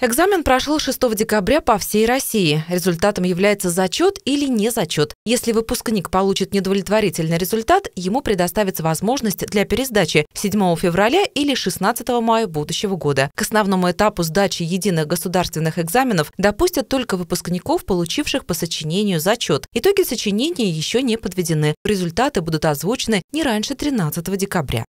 Экзамен прошел 6 декабря по всей России. Результатом является зачет или не зачет. Если выпускник получит недовлетворительный результат, ему предоставится возможность для пересдачи 7 февраля или 16 мая будущего года. К основному этапу сдачи единых государственных экзаменов допустят только выпускников, получивших по сочинению зачет. Итоги сочинения еще не подведены. Результаты будут озвучены не раньше 13 декабря.